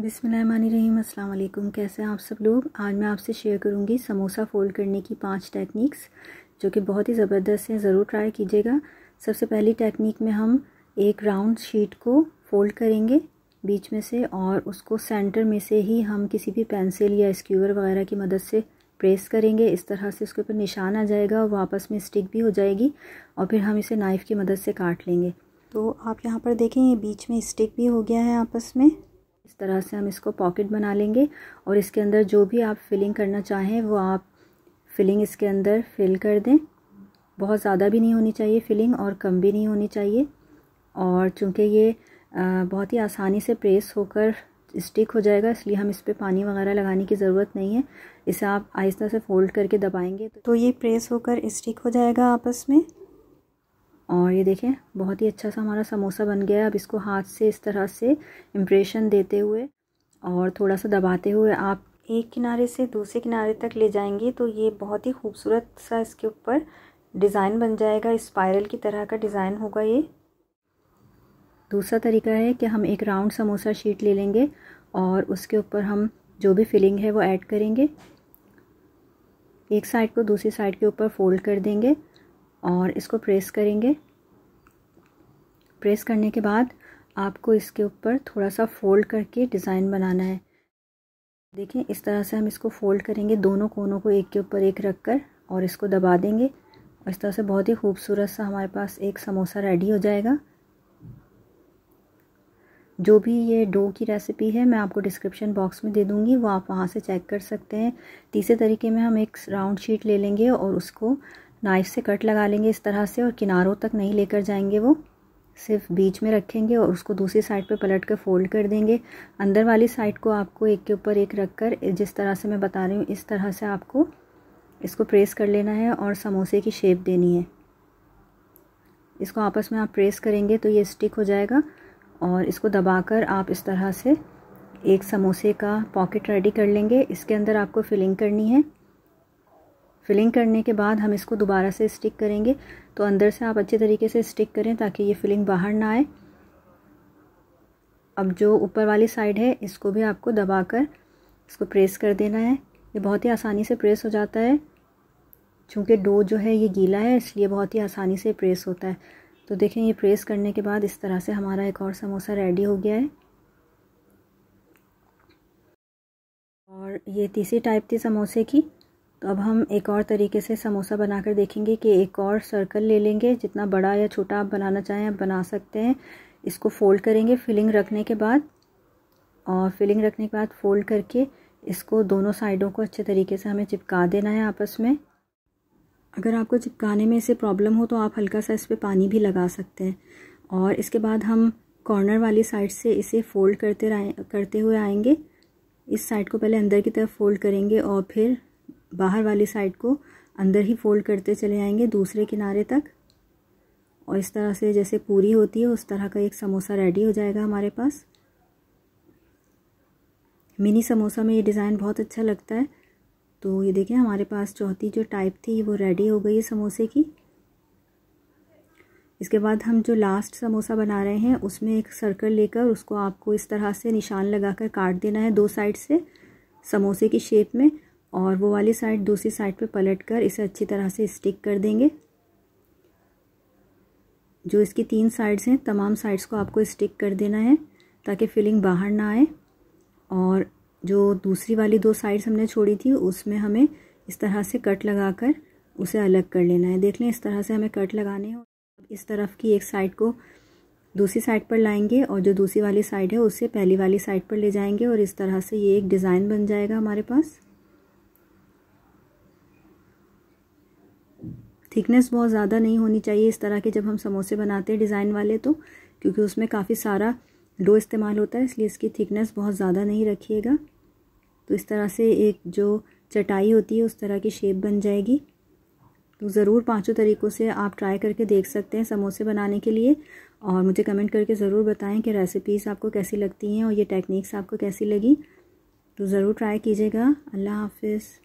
बिसमीम अल्लाम कैसे हैं आप सब लोग आज मैं आपसे शेयर करूंगी समोसा फ़ोल्ड करने की पांच टेक्निक्स जो कि बहुत ही ज़बरदस्त हैं ज़रूर ट्राई कीजिएगा सबसे पहली टेक्निक में हम एक राउंड शीट को फ़ोल्ड करेंगे बीच में से और उसको सेंटर में से ही हम किसी भी पेंसिल या स्क्यूअर वगैरह की मदद से प्रेस करेंगे इस तरह से उसके ऊपर निशान आ जाएगा और वापस में स्टिक भी हो जाएगी और फिर हम इसे नाइफ़ की मदद से काट लेंगे तो आप यहाँ पर देखें ये बीच में स्टिक भी हो गया है आपस में इस तरह से हम इसको पॉकेट बना लेंगे और इसके अंदर जो भी आप फिलिंग करना चाहें वो आप फिलिंग इसके अंदर फिल कर दें बहुत ज़्यादा भी नहीं होनी चाहिए फिलिंग और कम भी नहीं होनी चाहिए और चूँकि ये बहुत ही आसानी से प्रेस होकर स्टिक हो जाएगा इसलिए हम इस पर पानी वगैरह लगाने की ज़रूरत नहीं है इसे आप आहिस्ता से फोल्ड करके दबाएंगे तो, तो ये प्रेस होकर स्टिक हो जाएगा आपस में और ये देखें बहुत ही अच्छा सा हमारा समोसा बन गया है अब इसको हाथ से इस तरह से इम्प्रेशन देते हुए और थोड़ा सा दबाते हुए आप एक किनारे से दूसरे किनारे तक ले जाएंगे तो ये बहुत ही खूबसूरत सा इसके ऊपर डिज़ाइन बन जाएगा स्पायरल की तरह का डिज़ाइन होगा ये दूसरा तरीका है कि हम एक राउंड समोसा शीट ले लेंगे और उसके ऊपर हम जो भी फिलिंग है वो ऐड करेंगे एक साइड को दूसरी साइड के ऊपर फोल्ड कर देंगे और इसको प्रेस करेंगे प्रेस करने के बाद आपको इसके ऊपर थोड़ा सा फोल्ड करके डिज़ाइन बनाना है देखें इस तरह से हम इसको फोल्ड करेंगे दोनों कोनों को एक के ऊपर एक रख कर और इसको दबा देंगे और इस तरह से बहुत ही खूबसूरत सा हमारे पास एक समोसा रेडी हो जाएगा जो भी ये डो की रेसिपी है मैं आपको डिस्क्रिप्शन बॉक्स में दे दूँगी वो आप वहाँ से चेक कर सकते हैं तीसरे तरीके में हम एक राउंड शीट ले लेंगे और उसको नाइफ से कट लगा लेंगे इस तरह से और किनारों तक नहीं लेकर जाएंगे वो सिर्फ बीच में रखेंगे और उसको दूसरी साइड पे पलट कर फोल्ड कर देंगे अंदर वाली साइड को आपको एक के ऊपर एक रख कर जिस तरह से मैं बता रही हूँ इस तरह से आपको इसको प्रेस कर लेना है और समोसे की शेप देनी है इसको आपस में आप प्रेस करेंगे तो ये स्टिक हो जाएगा और इसको दबाकर आप इस तरह से एक समोसे का पॉकेट रेडी कर लेंगे इसके अंदर आपको फिलिंग करनी है फिलिंग करने के बाद हम इसको दोबारा से स्टिक करेंगे तो अंदर से आप अच्छे तरीके से स्टिक करें ताकि ये फिलिंग बाहर ना आए अब जो ऊपर वाली साइड है इसको भी आपको दबा कर इसको प्रेस कर देना है ये बहुत ही आसानी से प्रेस हो जाता है चूँकि डो जो है ये गीला है इसलिए बहुत ही आसानी से प्रेस होता है तो देखें ये प्रेस करने के बाद इस तरह से हमारा एक और समोसा रेडी हो गया है और ये तीसरी टाइप थी समोसे की तो अब हम एक और तरीके से समोसा बनाकर देखेंगे कि एक और सर्कल ले लेंगे जितना बड़ा या छोटा आप बनाना चाहें आप बना सकते हैं इसको फ़ोल्ड करेंगे फिलिंग रखने के बाद और फिलिंग रखने के बाद फ़ोल्ड करके इसको दोनों साइडों को अच्छे तरीके से हमें चिपका देना है आपस में अगर आपको चिपकाने में इसे प्रॉब्लम हो तो आप हल्का सा इस पर पानी भी लगा सकते हैं और इसके बाद हम कॉर्नर वाली साइड से इसे फ़ोल्ड करते करते हुए आएंगे इस साइड को पहले अंदर की तरफ फ़ोल्ड करेंगे और फिर बाहर वाली साइड को अंदर ही फोल्ड करते चले आएंगे दूसरे किनारे तक और इस तरह से जैसे पूरी होती है उस तरह का एक समोसा रेडी हो जाएगा हमारे पास मिनी समोसा में ये डिज़ाइन बहुत अच्छा लगता है तो ये देखें हमारे पास चौथी जो टाइप थी वो रेडी हो गई है समोसे की इसके बाद हम जो लास्ट समोसा बना रहे हैं उसमें एक सर्कल लेकर उसको आपको इस तरह से निशान लगाकर काट देना है दो साइड से समोसे की शेप में और वो वाली साइड दूसरी साइड पे पलट कर इसे अच्छी तरह से स्टिक कर देंगे जो इसकी तीन साइड्स हैं तमाम साइड्स को आपको स्टिक कर देना है ताकि फिलिंग बाहर ना आए और जो दूसरी वाली दो साइड्स हमने छोड़ी थी उसमें हमें इस तरह से कट लगा कर उसे अलग कर लेना है देख लें इस तरह से हमें कट लगाने हैं इस तरफ की एक साइड को दूसरी साइड पर लाएंगे और जो दूसरी वाली साइड है उसे पहली वाली साइड पर ले जाएंगे और इस तरह से ये एक डिज़ाइन बन जाएगा हमारे पास थिकनेस बहुत ज़्यादा नहीं होनी चाहिए इस तरह के जब हम समोसे बनाते हैं डिज़ाइन वाले तो क्योंकि उसमें काफ़ी सारा डो इस्तेमाल होता है इसलिए इसकी थिकनेस बहुत ज़्यादा नहीं रखिएगा तो इस तरह से एक जो चटाई होती है उस तरह की शेप बन जाएगी तो ज़रूर पांचों तरीक़ों से आप ट्राई करके देख सकते हैं समोसे बनाने के लिए और मुझे कमेंट करके ज़रूर बताएं कि रेसिपीज़ आपको कैसी लगती हैं और ये टेक्निक्स आपको कैसी लगी तो ज़रूर ट्राई कीजिएगा अल्लाह हाफिज़